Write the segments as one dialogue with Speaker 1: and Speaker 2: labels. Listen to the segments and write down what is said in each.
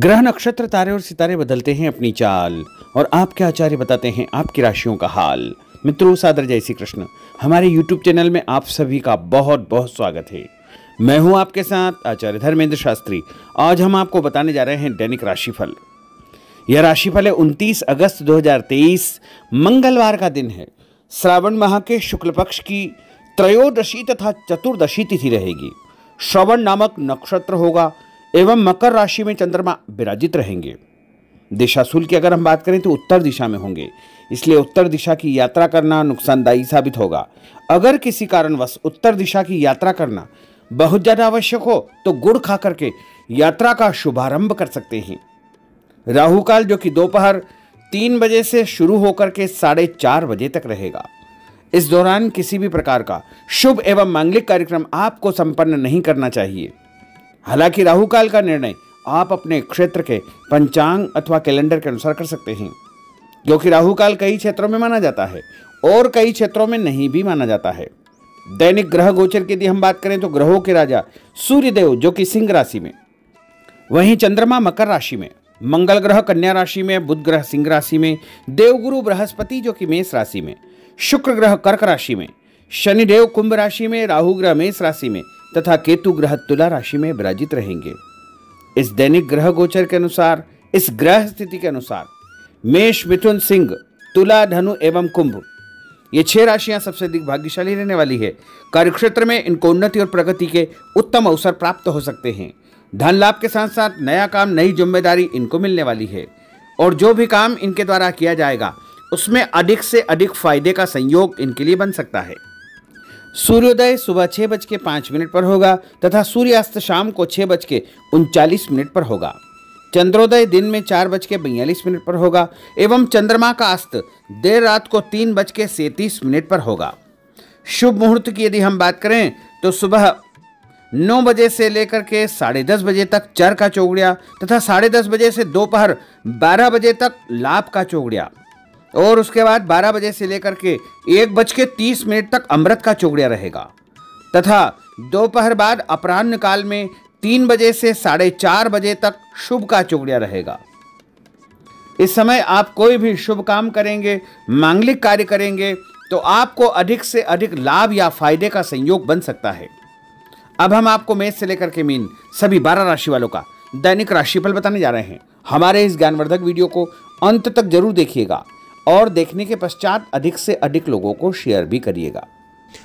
Speaker 1: ग्रह नक्षत्र तारे और सितारे बदलते हैं अपनी चाल और आपके आचार्य बताते हैं आपकी राशियों का हाल मित्रों सादर जय श्री कृष्ण हमारे YouTube चैनल में आप सभी का बहुत बहुत स्वागत है मैं हूं आपके साथ आचार्य धर्मेंद्र शास्त्री आज हम आपको बताने जा रहे हैं दैनिक राशिफल यह राशिफल है उनतीस अगस्त दो मंगलवार का दिन है श्रावण माह के शुक्ल पक्ष की त्रयोदशी तथा चतुर्दशी तिथि रहेगी श्रवण नामक नक्षत्र होगा एवं मकर राशि में चंद्रमा विराजित रहेंगे दिशाशुल की अगर हम बात करें तो उत्तर दिशा में होंगे इसलिए उत्तर दिशा की यात्रा करना नुकसानदायी साबित होगा अगर किसी कारणवश उत्तर दिशा की यात्रा करना बहुत ज़्यादा आवश्यक हो तो गुड़ खा करके यात्रा का शुभारंभ कर सकते हैं राहु काल जो कि दोपहर तीन बजे से शुरू होकर के साढ़े चार बजे तक रहेगा इस दौरान किसी भी प्रकार का शुभ एवं मांगलिक कार्यक्रम आपको संपन्न नहीं करना चाहिए हालांकि राहु काल का निर्णय आप अपने क्षेत्र के पंचांग अथवा कैलेंडर के अनुसार कर सकते हैं क्योंकि राहु काल कई क्षेत्रों में माना जाता है और कई क्षेत्रों में नहीं भी माना जाता है दैनिक ग्रह गोचर की यदि हम बात करें तो ग्रहों के राजा सूर्यदेव जो कि सिंह राशि में वहीं चंद्रमा मकर राशि में मंगल ग्रह कन्या राशि में बुध ग्रह सिंह राशि में देवगुरु बृहस्पति जो कि मेष राशि में शुक्र ग्रह कर्क राशि में शनिदेव कुंभ राशि में राहु ग्रह मेष राशि में तथा केतु ग्रह तुला राशि में विराजित रहेंगे इस दैनिक ग्रह गोचर के अनुसार इस ग्रह स्थिति के अनुसार मेष मिथुन सिंह तुला धनु एवं कुंभ ये छह राशियां सबसे अधिक भाग्यशाली रहने वाली है कार्यक्षेत्र में इनको उन्नति और प्रगति के उत्तम अवसर प्राप्त हो सकते हैं धन लाभ के साथ साथ नया काम नई जिम्मेदारी इनको मिलने वाली है और जो भी काम इनके द्वारा किया जाएगा उसमें अधिक से अधिक फायदे का संयोग इनके लिए बन सकता है सूर्योदय सुबह छः बज के पाँच मिनट पर होगा तथा सूर्यास्त शाम को छः बज के उनचालीस मिनट पर होगा चंद्रोदय दिन में चार बज के बयालीस मिनट पर होगा एवं चंद्रमा का अस्त देर रात को तीन बज के सैंतीस मिनट पर होगा शुभ मुहूर्त की यदि हम बात करें तो सुबह नौ बजे से लेकर के साढ़े दस बजे तक चर का चौगड़िया तथा साढ़े दस बजे से दोपहर बारह बजे तक लाभ का चौगड़िया और उसके बाद 12 बजे से लेकर के एक बज के तीस मिनट तक अमृत का चौगड़िया रहेगा तथा दोपहर बाद अपराह्न काल में तीन बजे से साढ़े चार बजे तक शुभ का चौगड़िया रहेगा इस समय आप कोई भी शुभ काम करेंगे मांगलिक कार्य करेंगे तो आपको अधिक से अधिक लाभ या फायदे का संयोग बन सकता है अब हम आपको मेष से लेकर के मीन सभी बारह राशि वालों का दैनिक राशिफल बताने जा रहे हैं हमारे इस ज्ञानवर्धक वीडियो को अंत तक जरूर देखिएगा और देखने के पश्चात अधिक से अधिक लोगों को शेयर भी करिएगा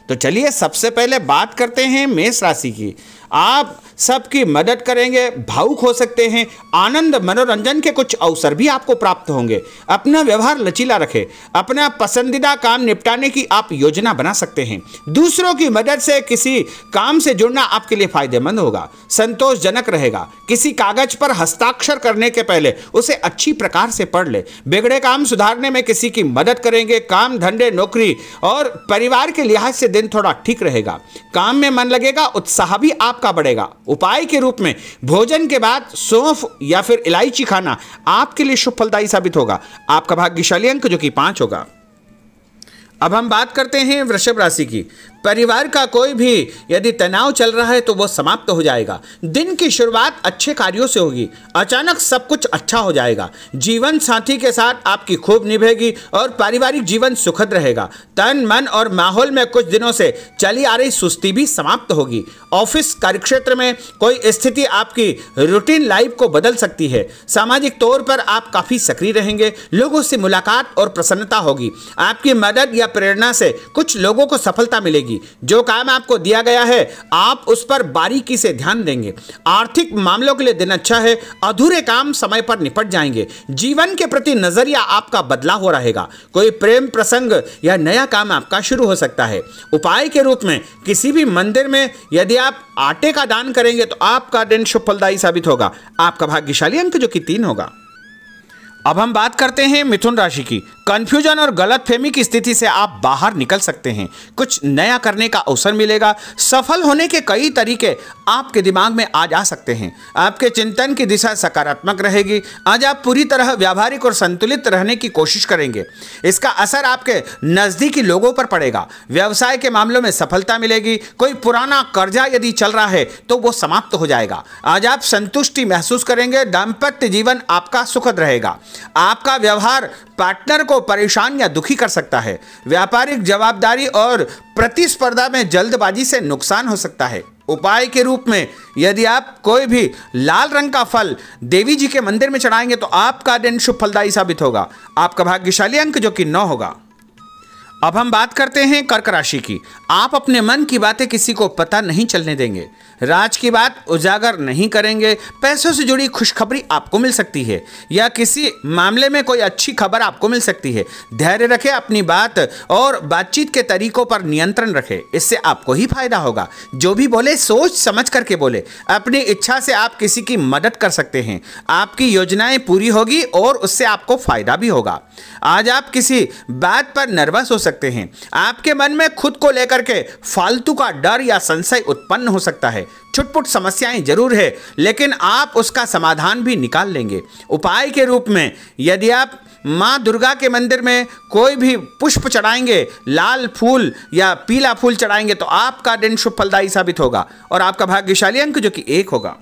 Speaker 1: तो चलिए सबसे पहले बात करते हैं मेष राशि की आप सबकी मदद करेंगे भावुक हो सकते हैं आनंद मनोरंजन के कुछ अवसर भी आपको प्राप्त होंगे अपना व्यवहार लचीला रखें अपना पसंदीदा काम निपटाने की आप योजना बना सकते हैं दूसरों की मदद से किसी काम से जुड़ना आपके लिए फायदेमंद होगा संतोषजनक रहेगा किसी कागज पर हस्ताक्षर करने के पहले उसे अच्छी प्रकार से पढ़ ले बिगड़े काम सुधारने में किसी की मदद करेंगे काम धंधे नौकरी और परिवार के लिहाज से दिन थोड़ा ठीक रहेगा काम में मन लगेगा उत्साह भी आपका बढ़ेगा उपाय के रूप में भोजन के बाद सौंफ या फिर इलायची खाना आपके लिए शुभ फलदायी साबित होगा आपका भाग्यशाली अंक जो कि पांच होगा अब हम बात करते हैं वृषभ राशि की परिवार का कोई भी यदि तनाव चल रहा है तो वो समाप्त हो जाएगा दिन की शुरुआत अच्छे कार्यों से होगी अचानक सब कुछ अच्छा हो जाएगा जीवन साथी के साथ आपकी खूब निभेगी और पारिवारिक जीवन सुखद रहेगा तन मन और माहौल में कुछ दिनों से चली आ रही सुस्ती भी समाप्त होगी ऑफिस कार्यक्षेत्र में कोई स्थिति आपकी रूटीन लाइफ को बदल सकती है सामाजिक तौर पर आप काफ़ी सक्रिय रहेंगे लोगों से मुलाकात और प्रसन्नता होगी आपकी मदद या प्रेरणा से कुछ लोगों को सफलता मिलेगी होगी जो काम आपको दिया गया है आप उस पर बारीकी से ध्यान देंगे आर्थिक मामलों के लिए दिन अच्छा है अधूरे काम समय पर निपट जाएंगे जीवन के प्रति नजरिया आपका बदला हो रहेगा कोई प्रेम प्रसंग या नया काम आपका शुरू हो सकता है उपाय के रूप में किसी भी मंदिर में यदि आप आटे का दान करेंगे तो आपका दिन शुभ फलदायी साबित होगा आपका भाग्यशाली अंक जो कि तीन होगा अब हम बात करते हैं मिथुन राशि की कन्फ्यूजन और गलत फहमी की स्थिति से आप बाहर निकल सकते हैं कुछ नया करने का अवसर मिलेगा सफल होने के कई तरीके आपके दिमाग में आ जा सकते हैं आपके चिंतन की दिशा सकारात्मक रहेगी आज आप पूरी तरह व्यावहारिक और संतुलित रहने की कोशिश करेंगे इसका असर आपके नज़दीकी लोगों पर पड़ेगा व्यवसाय के मामलों में सफलता मिलेगी कोई पुराना कर्जा यदि चल रहा है तो वो समाप्त हो जाएगा आज आप संतुष्टि महसूस करेंगे दाम्पत्य जीवन आपका सुखद रहेगा आपका व्यवहार पार्टनर को परेशान या दुखी कर सकता है व्यापारिक जवाबदारी और प्रतिस्पर्धा में जल्दबाजी से नुकसान हो सकता है उपाय के रूप में यदि आप कोई भी लाल रंग का फल देवी जी के मंदिर में चढ़ाएंगे तो आपका दिन शुभ फलदायी साबित होगा आपका भाग्यशाली अंक जो कि नौ होगा अब हम बात करते हैं कर्क राशि की आप अपने मन की बातें किसी को पता नहीं चलने देंगे राज की बात उजागर नहीं करेंगे पैसों से जुड़ी खुशखबरी आपको मिल सकती है या किसी मामले में कोई अच्छी खबर आपको मिल सकती है धैर्य रखें अपनी बात और बातचीत के तरीकों पर नियंत्रण रखें इससे आपको ही फायदा होगा जो भी बोले सोच समझ करके बोले अपनी इच्छा से आप किसी की मदद कर सकते हैं आपकी योजनाएं पूरी होगी और उससे आपको फायदा भी होगा आज आप किसी बात पर नर्वस हो सकते सकते हैं आपके मन में खुद को लेकर के फालतू का डर या संशय उत्पन्न हो सकता है छुटपुट समस्याएं जरूर है लेकिन आप उसका समाधान भी निकाल लेंगे उपाय के रूप में यदि आप माँ दुर्गा के मंदिर में कोई भी पुष्प चढ़ाएंगे लाल फूल या पीला फूल चढ़ाएंगे तो आपका दिन शुभ फलदायी साबित होगा और आपका भाग्यशाली अंक जो कि एक होगा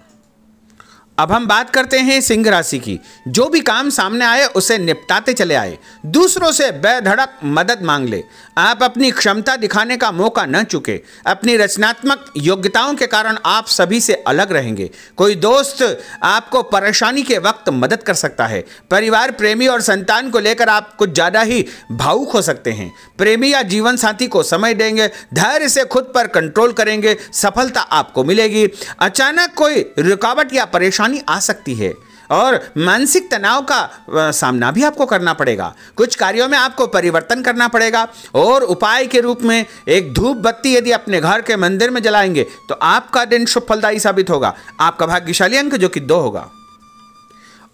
Speaker 1: अब हम बात करते हैं सिंह राशि की जो भी काम सामने आए उसे निपटाते चले आए दूसरों से बेधड़क मदद मांग ले आप अपनी क्षमता दिखाने का मौका न चुके अपनी रचनात्मक योग्यताओं के कारण आप सभी से अलग रहेंगे कोई दोस्त आपको परेशानी के वक्त मदद कर सकता है परिवार प्रेमी और संतान को लेकर आप कुछ ज़्यादा ही भावुक हो सकते हैं प्रेमी या जीवन साथी को समय देंगे धैर्य से खुद पर कंट्रोल करेंगे सफलता आपको मिलेगी अचानक कोई रुकावट या परेशानी परेशानी आ सकती है और मानसिक तनाव का सामना भी आपको करना पड़ेगा कुछ कार्यों में आपको परिवर्तन करना पड़ेगा और उपाय के रूप में एक धूप बत्ती यदि अपने घर के मंदिर में जलाएंगे तो आपका दिन शुभ फलदायी साबित होगा आपका भाग्यशाली अंक जो कि दो होगा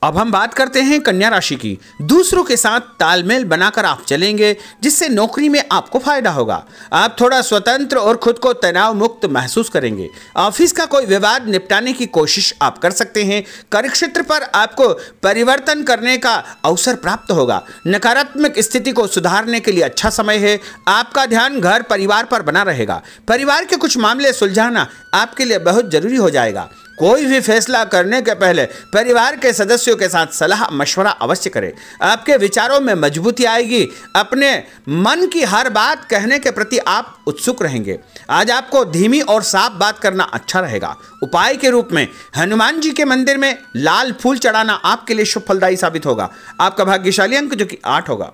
Speaker 1: अब हम बात करते हैं कन्या राशि की दूसरों के साथ तालमेल बनाकर आप चलेंगे जिससे नौकरी में आपको फायदा होगा आप थोड़ा स्वतंत्र और खुद को तनाव मुक्त महसूस करेंगे ऑफिस का कोई विवाद निपटाने की कोशिश आप कर सकते हैं कार्यक्षेत्र पर आपको परिवर्तन करने का अवसर प्राप्त होगा नकारात्मक स्थिति को सुधारने के लिए अच्छा समय है आपका ध्यान घर परिवार पर बना रहेगा परिवार के कुछ मामले सुलझाना आपके लिए बहुत जरूरी हो जाएगा कोई भी फैसला करने के पहले परिवार के सदस्यों के साथ सलाह मशवरा अवश्य करें आपके विचारों में मजबूती आएगी अपने मन की हर बात कहने के प्रति आप उत्सुक रहेंगे आज आपको धीमी और साफ बात करना अच्छा रहेगा उपाय के रूप में हनुमान जी के मंदिर में लाल फूल चढ़ाना आपके लिए शुभ फलदायी साबित होगा आपका भाग्यशाली अंक जो कि आठ होगा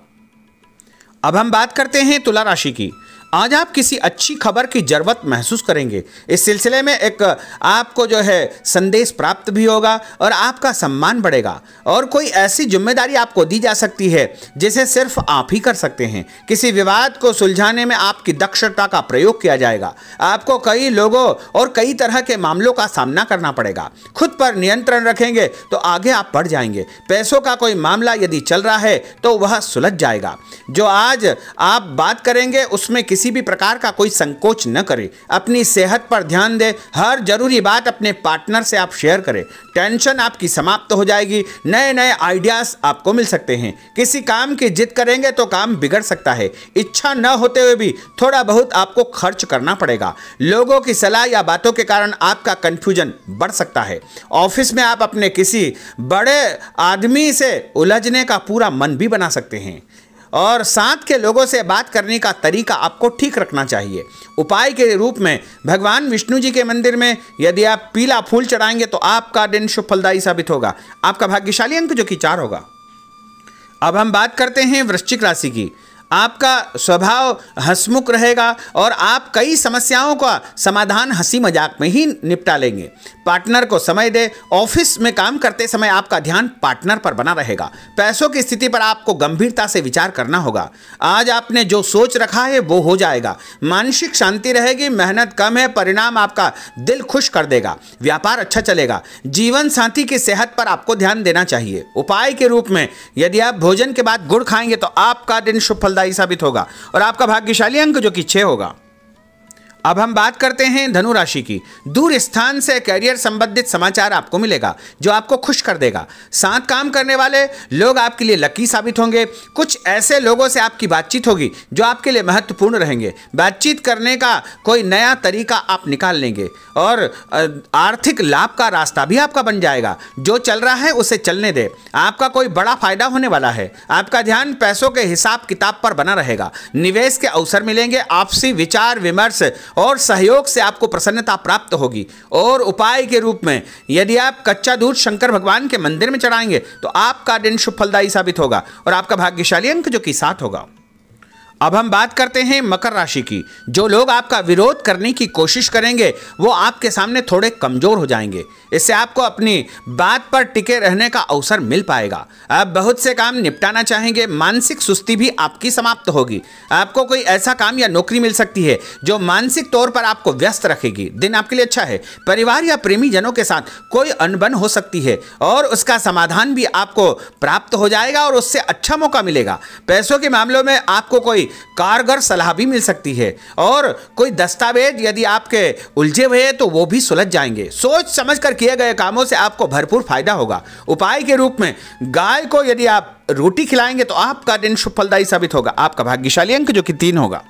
Speaker 1: अब हम बात करते हैं तुला राशि की आज आप किसी अच्छी खबर की ज़रूरत महसूस करेंगे इस सिलसिले में एक आपको जो है संदेश प्राप्त भी होगा और आपका सम्मान बढ़ेगा और कोई ऐसी जिम्मेदारी आपको दी जा सकती है जिसे सिर्फ आप ही कर सकते हैं किसी विवाद को सुलझाने में आपकी दक्षता का प्रयोग किया जाएगा आपको कई लोगों और कई तरह के मामलों का सामना करना पड़ेगा खुद पर नियंत्रण रखेंगे तो आगे आप बढ़ जाएंगे पैसों का कोई मामला यदि चल रहा है तो वह सुलझ जाएगा जो आज आप बात करेंगे उसमें किसी किसी भी प्रकार का कोई संकोच न करें अपनी सेहत पर ध्यान दें हर जरूरी बात अपने पार्टनर से आप शेयर करें टेंशन आपकी समाप्त तो हो जाएगी नए नए आइडियाज़ आपको मिल सकते हैं किसी काम की जिद करेंगे तो काम बिगड़ सकता है इच्छा न होते हुए भी थोड़ा बहुत आपको खर्च करना पड़ेगा लोगों की सलाह या बातों के कारण आपका कन्फ्यूजन बढ़ सकता है ऑफिस में आप अपने किसी बड़े आदमी से उलझने का पूरा मन भी बना सकते हैं और साथ के लोगों से बात करने का तरीका आपको ठीक रखना चाहिए उपाय के रूप में भगवान विष्णु जी के मंदिर में यदि आप पीला फूल चढ़ाएंगे तो आपका दिन शुभ फलदायी साबित होगा आपका भाग्यशाली अंक जो कि चार होगा अब हम बात करते हैं वृश्चिक राशि की आपका स्वभाव हंसमुख रहेगा और आप कई समस्याओं का समाधान हंसी मजाक में ही निपटा लेंगे पार्टनर को समय दे ऑफिस में काम करते समय आपका ध्यान पार्टनर पर बना रहेगा पैसों की स्थिति पर आपको गंभीरता से विचार करना होगा आज आपने जो सोच रखा है वो हो जाएगा मानसिक शांति रहेगी मेहनत कम है परिणाम आपका दिल खुश कर देगा व्यापार अच्छा चलेगा जीवन साथी की सेहत पर आपको ध्यान देना चाहिए उपाय के रूप में यदि आप भोजन के बाद गुड़ खाएंगे तो आपका दिन सुफल फलदायी साबित होगा और आपका भाग्यशाली अंक जो कि छे होगा अब हम बात करते हैं धनु राशि की दूर स्थान से करियर संबंधित समाचार आपको मिलेगा जो आपको खुश कर देगा साथ काम करने वाले लोग आपके लिए लकी साबित होंगे कुछ ऐसे लोगों से आपकी बातचीत होगी जो आपके लिए महत्वपूर्ण रहेंगे बातचीत करने का कोई नया तरीका आप निकाल लेंगे और आर्थिक लाभ का रास्ता भी आपका बन जाएगा जो चल रहा है उसे चलने दे आपका कोई बड़ा फायदा होने वाला है आपका ध्यान पैसों के हिसाब किताब पर बना रहेगा निवेश के अवसर मिलेंगे आपसी विचार विमर्श और सहयोग से आपको प्रसन्नता प्राप्त होगी और उपाय के रूप में यदि आप कच्चा दूध शंकर भगवान के मंदिर में चढ़ाएंगे तो आपका दिन शुभ फलदायी साबित होगा और आपका भाग्यशाली अंक जो कि सात होगा अब हम बात करते हैं मकर राशि की जो लोग आपका विरोध करने की कोशिश करेंगे वो आपके सामने थोड़े कमज़ोर हो जाएंगे इससे आपको अपनी बात पर टिके रहने का अवसर मिल पाएगा आप बहुत से काम निपटाना चाहेंगे मानसिक सुस्ती भी आपकी समाप्त होगी आपको कोई ऐसा काम या नौकरी मिल सकती है जो मानसिक तौर पर आपको व्यस्त रखेगी दिन आपके लिए अच्छा है परिवार या प्रेमी जनों के साथ कोई अनबन हो सकती है और उसका समाधान भी आपको प्राप्त हो जाएगा और उससे अच्छा मौका मिलेगा पैसों के मामलों में आपको कोई कारगर सलाह भी मिल सकती है और कोई दस्तावेज यदि आपके उलझे हुए हैं तो वो भी सुलझ जाएंगे सोच समझ कर किए गए कामों से आपको भरपूर फायदा होगा उपाय के रूप में गाय को यदि आप रोटी खिलाएंगे तो आपका दिन सुफलदायी साबित होगा आपका भाग्यशाली अंक जो कि तीन होगा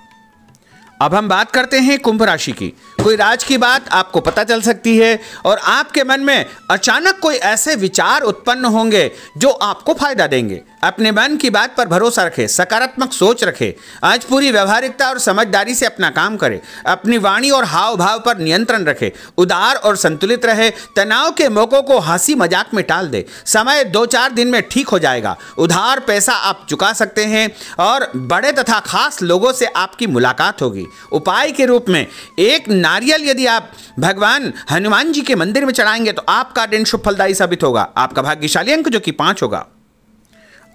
Speaker 1: अब हम बात करते हैं कुंभ राशि की कोई राज की बात आपको पता चल सकती है और आपके मन में अचानक कोई ऐसे विचार उत्पन्न होंगे जो आपको फायदा देंगे अपने मन की बात पर भरोसा रखें सकारात्मक सोच रखें आज पूरी व्यवहारिकता और समझदारी से अपना काम करें अपनी वाणी और हाव भाव पर नियंत्रण रखें उदार और संतुलित रहे तनाव के मौकों को हंसी मजाक में टाल दे समय दो चार दिन में ठीक हो जाएगा उधार पैसा आप चुका सकते हैं और बड़े तथा खास लोगों से आपकी मुलाकात होगी उपाय के रूप में एक नारियल यदि आप भगवान हनुमान जी के मंदिर में चढ़ाएंगे तो आपका दिन शुभ फलदायी साबित होगा आपका भाग्यशाली अंक जो कि पांच होगा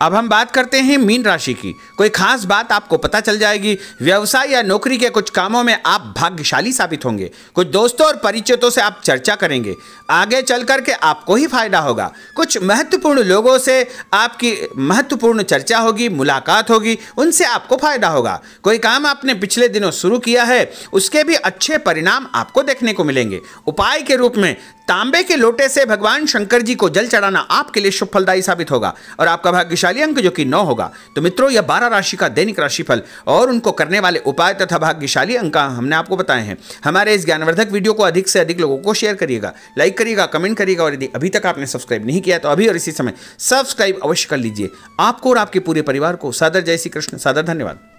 Speaker 1: अब हम बात करते हैं मीन राशि की कोई खास बात आपको पता चल जाएगी व्यवसाय या नौकरी के कुछ कामों में आप भाग्यशाली साबित होंगे कुछ दोस्तों और परिचितों से आप चर्चा करेंगे आगे चल करके आपको ही फायदा होगा कुछ महत्वपूर्ण लोगों से आपकी महत्वपूर्ण चर्चा होगी मुलाकात होगी उनसे आपको फायदा होगा कोई काम आपने पिछले दिनों शुरू किया है उसके भी अच्छे परिणाम आपको देखने को मिलेंगे उपाय के रूप में तांबे के लोटे से भगवान शंकर जी को जल चढ़ाना आपके लिए शुभ फलदायी साबित होगा और आपका भाग्यशाली अंक जो कि नौ होगा तो मित्रों यह बारह राशि का दैनिक राशिफल और उनको करने वाले उपाय तथा भाग्यशाली अंक हमने आपको बताए हैं हमारे इस ज्ञानवर्धक वीडियो को अधिक से अधिक लोगों को शेयर करिएगा लाइक करिएगा कमेंट करिएगा और यदि अभी तक आपने सब्सक्राइब नहीं किया तो अभी और इसी समय सब्सक्राइब अवश्य कर लीजिए आपको और आपके पूरे परिवार को सादर जय श्री कृष्ण सादर धन्यवाद